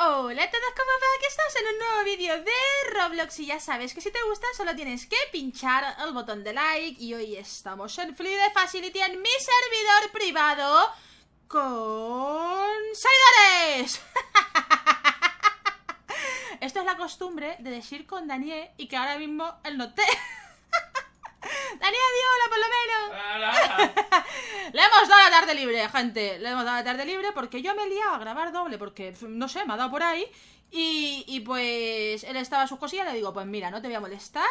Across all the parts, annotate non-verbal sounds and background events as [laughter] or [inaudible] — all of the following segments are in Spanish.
Hola a todos, ¿cómo va? Aquí estás en un nuevo vídeo de Roblox y ya sabes que si te gusta solo tienes que pinchar el botón de like y hoy estamos en the Facility en mi servidor privado con seguidores. [laughs] Esto es la costumbre de decir con Daniel y que ahora mismo él no te... [laughs] Daniel, di hola por lo menos. [laughs] Le hemos dado la tarde libre, gente. Le hemos dado la tarde libre porque yo me he liado a grabar doble porque, no sé, me ha dado por ahí. Y, pues él estaba a sus cosillas. Le digo, pues mira, no te voy a molestar.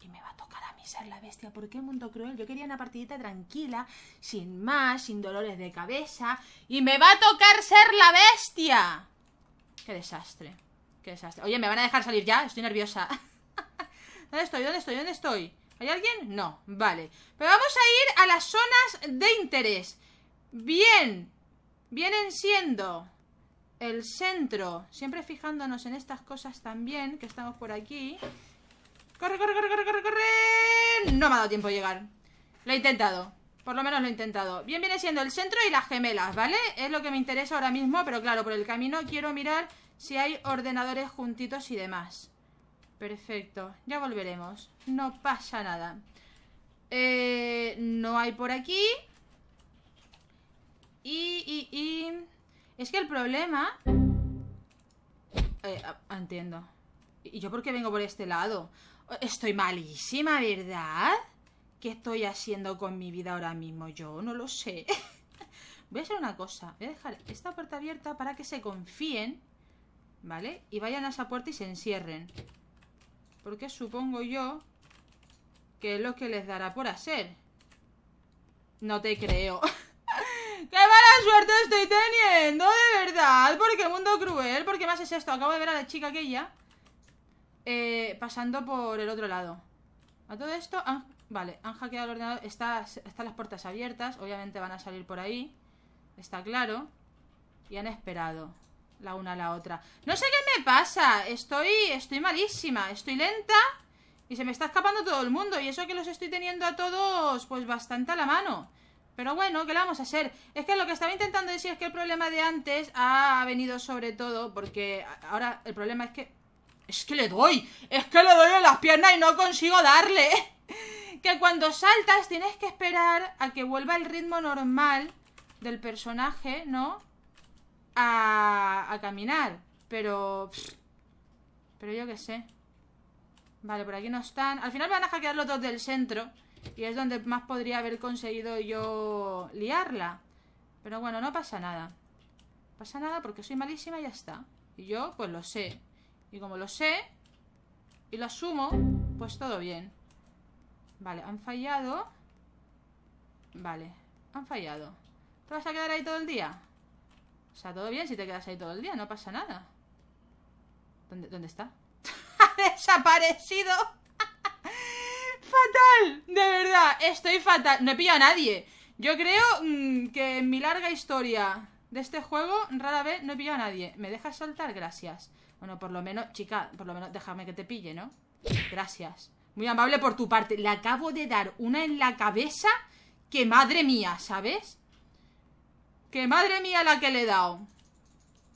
Y me va a tocar a mí ser la bestia. Porque qué mundo cruel? Yo quería una partidita tranquila, sin más, sin dolores de cabeza. Y me va a tocar ser la bestia. Qué desastre. Qué desastre. Oye, ¿me van a dejar salir ya? Estoy nerviosa. [laughs] ¿Dónde estoy? ¿Dónde estoy? ¿Dónde estoy? ¿Hay alguien? No, vale. Pero vamos a ir a las zonas de interés. Bien. Vienen siendo el centro. Siempre fijándonos en estas cosas también, que estamos por aquí. ¡Corre, corre, corre, corre, corre, No me ha dado tiempo llegar. Lo he intentado. Por lo menos lo he intentado. Bien viene siendo el centro y las gemelas, ¿vale? Es lo que me interesa ahora mismo, pero claro, por el camino quiero mirar si hay ordenadores juntitos y demás. Perfecto, ya volveremos. No pasa nada. Eh, no hay por aquí. Y, y, y... Es que el problema... Eh, ah, ah, entiendo. ¿Y yo por qué vengo por este lado? Estoy malísima, ¿verdad? ¿Qué estoy haciendo con mi vida ahora mismo? Yo no lo sé. [laughs] voy a hacer una cosa. Voy a dejar esta puerta abierta para que se confíen, ¿vale? Y vayan a esa puerta y se encierren. Porque supongo yo que es lo que les dará por hacer. No te creo. [laughs] ¡Qué mala suerte estoy teniendo! ¡De verdad! ¿Por qué mundo cruel? ¿Por qué es esto? Acabo de ver a la chica aquella eh, pasando por el otro lado. A todo esto... vale, han hackeado el ordenador. están las puertas abiertas. Obviamente van a salir por ahí. Está claro. Y han esperado la una a la otra. No sé qué me pasa. Estoy, estoy malísima. Estoy lenta y se me está escapando todo el mundo. Y eso que los estoy teniendo a todos, pues bastante a la mano. Pero bueno, ¿qué le vamos a hacer? Es que lo que estaba intentando decir es que el problema de antes ha venido sobre todo porque ahora el problema es que... Es que le doy, es que le doy en las piernas y no consigo darle. [laughs] que cuando saltas tienes que esperar a que vuelva el ritmo normal del personaje, ¿no? a, caminar. Pero... Pero yo qué sé. Vale, por aquí no están. Al final me van a hackear los dos del centro. Y es donde más podría haber conseguido yo liarla. Pero bueno, no pasa nada. Pasa nada porque soy malísima y ya está. Y yo, pues lo sé. Y como lo sé, y lo asumo, pues todo bien. Vale, han fallado. Vale, han fallado. ¿Te vas a quedar ahí todo el día? O sea, todo bien si te quedas ahí todo el día, no pasa nada. ¿Dónde, dónde está? ¡Ha [laughs] desaparecido! [laughs] ¡Fatal! De verdad, estoy fatal. No he pillado a nadie. Yo creo mm, que en mi larga historia de este juego, rara vez no he pillado a nadie. ¿Me dejas saltar? Gracias. Bueno, por lo menos, chica, por lo menos déjame que te pille, ¿no? Gracias. Muy amable por tu parte. Le acabo de dar una en la cabeza que madre mía, ¿sabes? Que madre mía la que le he dado.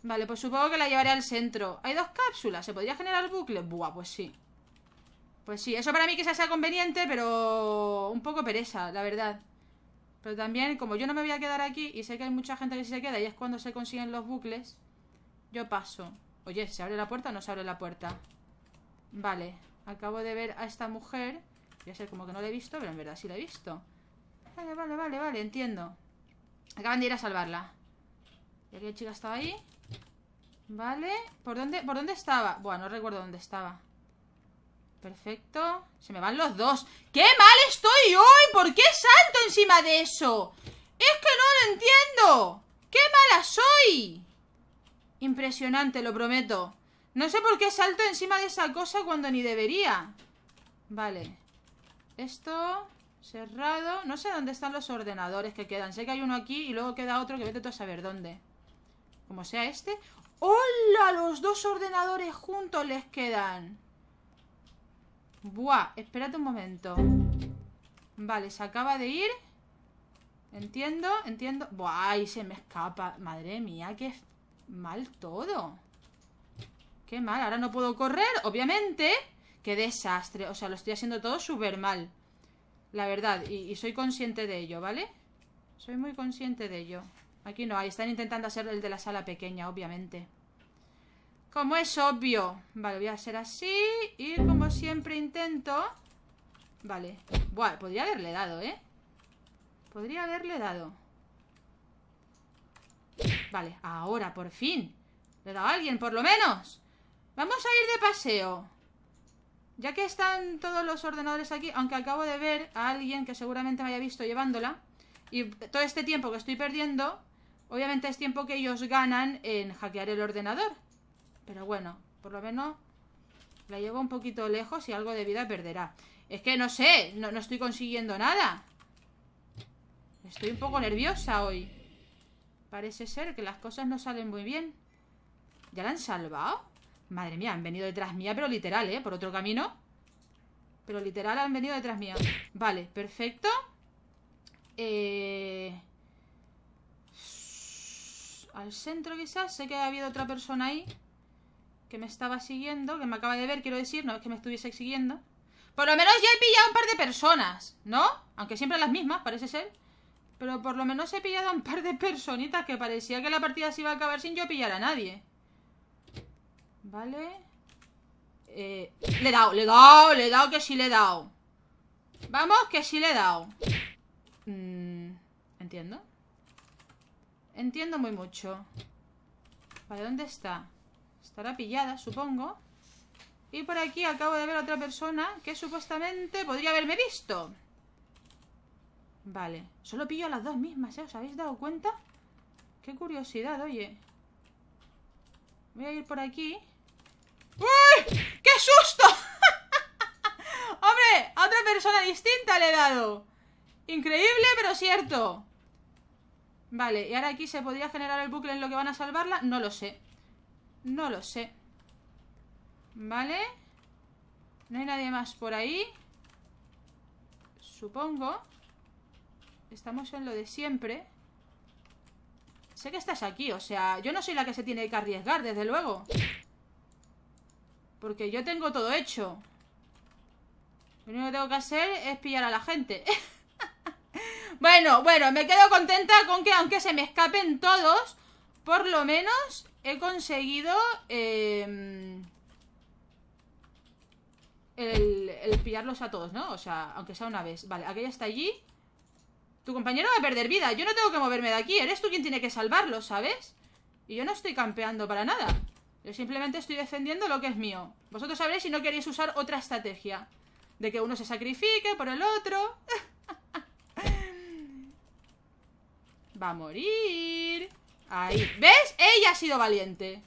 Vale, pues supongo que la llevaré al centro. Hay dos cápsulas. ¿Se podría generar bucles? Buah, pues sí. Pues sí, eso para mí quizás sea conveniente, pero un poco pereza, la verdad. Pero también, como yo no me voy a quedar aquí y sé que hay mucha gente que se queda y es cuando se consiguen los bucles, yo paso. Oye, ¿se abre la puerta o no se abre la puerta? Vale, acabo de ver a esta mujer. a ser como que no la he visto, pero en verdad sí la he visto. Vale, vale, vale, vale, entiendo. Acaban de ir a salvarla. Y aquella chica estaba ahí. Vale. ¿Por dónde, ¿Por dónde estaba? Bueno, no recuerdo dónde estaba. Perfecto. Se me van los dos. ¡Qué mal estoy hoy! ¿Por qué salto encima de eso? Es que no lo entiendo. ¡Qué mala soy! Impresionante, lo prometo. No sé por qué salto encima de esa cosa cuando ni debería. Vale. Esto... Cerrado. No sé dónde están los ordenadores que quedan. Sé que hay uno aquí y luego queda otro que vete tú a saber dónde. Como sea este. ¡Hola! Los dos ordenadores juntos les quedan. Buah, espérate un momento. Vale, se acaba de ir. Entiendo, entiendo. Buah, se me escapa. Madre mía, qué mal todo. Qué mal, ahora no puedo correr, obviamente. Qué desastre. O sea, lo estoy haciendo todo súper mal. La verdad, y, soy consciente de ello, ¿vale? Soy muy consciente de ello. Aquí no, hay, están intentando hacer el de la sala pequeña, obviamente. Como es obvio. Vale, voy a hacer así. Y como siempre intento... Vale. Buah, podría haberle dado, ¿eh? Podría haberle dado. Vale, ahora, por fin. Le he dado a alguien, por lo menos. Vamos a ir de paseo. Ya que están todos los ordenadores aquí, aunque acabo de ver a alguien que seguramente me haya visto llevándola, y todo este tiempo que estoy perdiendo, obviamente es tiempo que ellos ganan en hackear el ordenador. Pero bueno, por lo menos la llevo un poquito lejos y algo de vida perderá. Es que no sé, no, no estoy consiguiendo nada. Estoy un poco nerviosa hoy. Parece ser que las cosas no salen muy bien. ¿Ya la han salvado? Madre mía, han venido detrás mía, pero literal, ¿eh? Por otro camino. Pero literal han venido detrás mía. Vale, perfecto. Eh... Al centro quizás. Sé que ha habido otra persona ahí. Que me estaba siguiendo. Que me acaba de ver, quiero decir. No es que me estuviese siguiendo. Por lo menos ya he pillado un par de personas. ¿No? Aunque siempre las mismas, parece ser. Pero por lo menos he pillado un par de personitas que parecía que la partida se iba a acabar sin yo pillar a nadie. Vale. Eh, le he dado, le he dado, le he dado que sí le he dado. Vamos, que sí le he dado. Mm, entiendo. Entiendo muy mucho. Vale, ¿dónde está? Estará pillada, supongo. Y por aquí acabo de ver a otra persona que supuestamente podría haberme visto. Vale. Solo pillo a las dos mismas, ¿eh? ¿Os habéis dado cuenta? Qué curiosidad, oye. Voy a ir por aquí. ¡Uy! ¡Qué susto! [laughs] ¡Hombre! A otra persona distinta le he dado. Increíble, pero cierto. Vale, y ahora aquí se podría generar el bucle en lo que van a salvarla. No lo sé. No lo sé. Vale. No hay nadie más por ahí. Supongo. Estamos en lo de siempre. Sé que estás aquí, o sea, yo no soy la que se tiene que arriesgar, desde luego. Porque yo tengo todo hecho. Lo único que tengo que hacer es pillar a la gente. [laughs] bueno, bueno, me quedo contenta con que aunque se me escapen todos, por lo menos he conseguido em, el, pillarlos a todos, ¿no? O sea, aunque sea una vez. Vale, aquella está allí. Tu compañero va a perder vida. Yo no tengo que moverme de aquí. Eres tú quien tiene que salvarlos, ¿sabes? Y yo no estoy campeando para nada. Yo simplemente estoy defendiendo lo que es mío. Vosotros sabréis si no queréis usar otra estrategia. De que uno se sacrifique por el otro. [laughs] Va a morir. Ahí. ¿Ves? Ella ha sido valiente.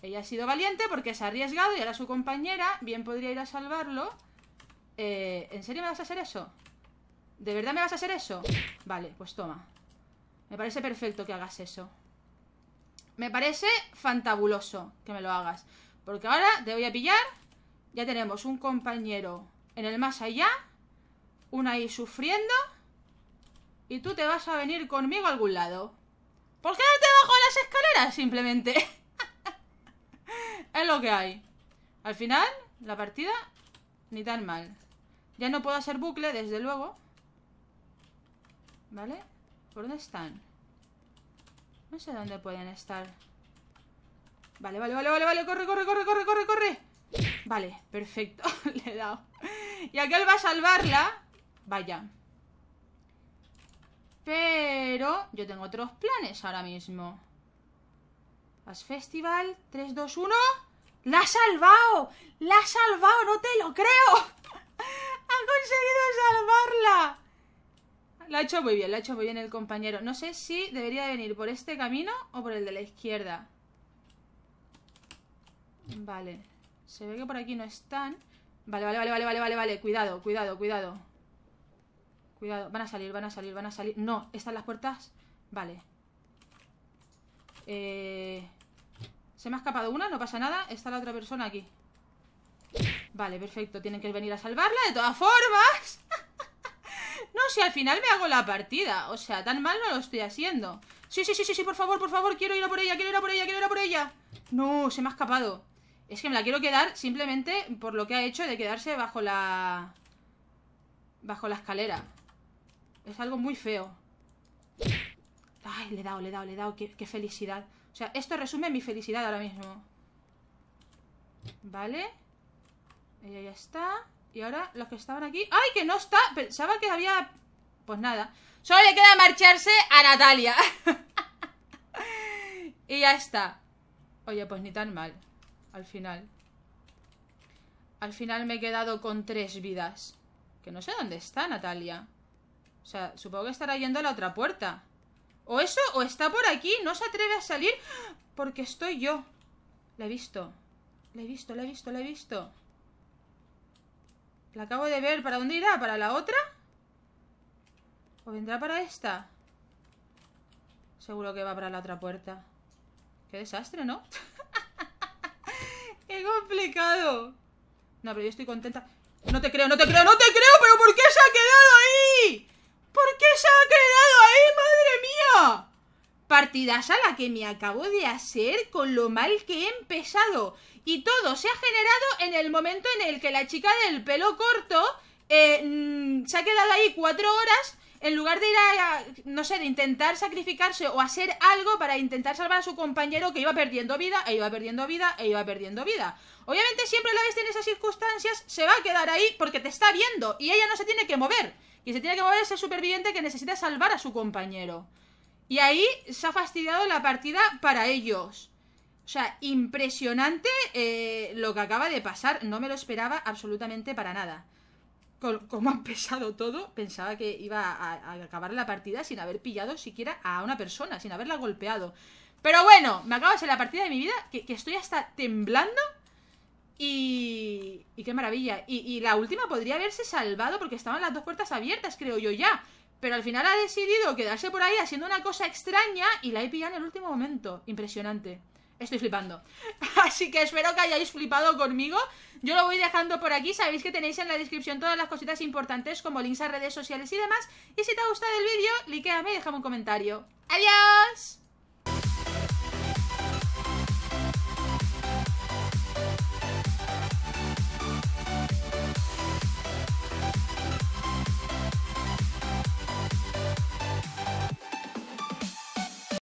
Ella ha sido valiente porque se ha arriesgado y ahora su compañera bien podría ir a salvarlo. Eh, ¿En serio me vas a hacer eso? ¿De verdad me vas a hacer eso? Vale, pues toma. Me parece perfecto que hagas eso. Me parece fantabuloso que me lo hagas. Porque ahora te voy a pillar. Ya tenemos un compañero en el más allá. Una ahí sufriendo. Y tú te vas a venir conmigo a algún lado. ¿Por qué no te bajo las escaleras? Simplemente. [laughs] es lo que hay. Al final, la partida, ni tan mal. Ya no puedo hacer bucle, desde luego. ¿Vale? ¿Por dónde están? No sé dónde pueden estar. Vale, vale, vale, vale, vale. Corre, corre, corre, corre, corre, corre. Vale, perfecto. [laughs] Le he dado. Y aquel va a salvarla. Vaya. Pero yo tengo otros planes ahora mismo. Las Festival. 3, 2, 1. ¡La ha salvado! ¡La ha salvado! ¡No te lo creo! [laughs] ¡Ha conseguido salvarla! la ha hecho muy bien, la ha hecho muy bien el compañero. No sé si debería venir por este camino o por el de la izquierda. Vale. Se ve que por aquí no están. Vale, vale, vale, vale, vale, vale, vale. Cuidado, cuidado, cuidado. Cuidado. Van a salir, van a salir, van a salir. No, están las puertas. Vale. Eh... Se me ha escapado una, no pasa nada. Está la otra persona aquí. Vale, perfecto. Tienen que venir a salvarla de todas formas si al final me hago la partida. O sea, tan mal no lo estoy haciendo. Sí, sí, sí, sí, sí, por favor, por favor, quiero ir a por ella, quiero ir a por ella, quiero ir a por ella. No, se me ha escapado. Es que me la quiero quedar simplemente por lo que ha hecho de quedarse bajo la... Bajo la escalera. Es algo muy feo. Ay, le he dado, le he dado, le he dado. qué felicidad. O sea, esto resume mi felicidad ahora mismo. Vale. Ella ya está. Y ahora los que estaban aquí... ¡Ay, que no está! Pensaba que había... Pues nada. Solo le queda marcharse a Natalia. [laughs] y ya está. Oye, pues ni tan mal. Al final. Al final me he quedado con tres vidas. Que no sé dónde está Natalia. O sea, supongo que estará yendo a la otra puerta. O eso, o está por aquí. No se atreve a salir ¡ah! porque estoy yo. La he visto. La he visto, la he visto, la he visto. La acabo de ver. ¿Para dónde irá? ¿Para la otra? ¿O vendrá para esta? Seguro que va para la otra puerta. Qué desastre, ¿no? [laughs] ¡Qué complicado! No, pero yo estoy contenta. No te creo, no te creo, no te creo, pero ¿por qué se ha quedado A la que me acabo de hacer con lo mal que he empezado. Y todo se ha generado en el momento en el que la chica del pelo corto eh, mm, se ha quedado ahí cuatro horas en lugar de ir a, no sé, de intentar sacrificarse o hacer algo para intentar salvar a su compañero que iba perdiendo vida, e iba perdiendo vida, e iba perdiendo vida. Obviamente siempre la bestia en esas circunstancias se va a quedar ahí porque te está viendo y ella no se tiene que mover. Y se tiene que mover ese superviviente que necesita salvar a su compañero. Y ahí se ha fastidiado la partida para ellos. O sea, impresionante eh, lo que acaba de pasar. No me lo esperaba absolutamente para nada. como han pesado todo, pensaba que iba a, acabar la partida sin haber pillado siquiera a una persona, sin haberla golpeado. Pero bueno, me de en la partida de mi vida, que, estoy hasta temblando. Y, y qué maravilla. y la última podría haberse salvado porque estaban las dos puertas abiertas, creo yo ya. Pero al final ha decidido quedarse por ahí haciendo una cosa extraña y la he pillado en el último momento. Impresionante. Estoy flipando. [laughs] Así que espero que hayáis flipado conmigo. Yo lo voy dejando por aquí. Sabéis que tenéis en la descripción todas las cositas importantes como links a redes sociales y demás. Y si te ha gustado el vídeo, likeame y déjame un comentario. ¡Adiós!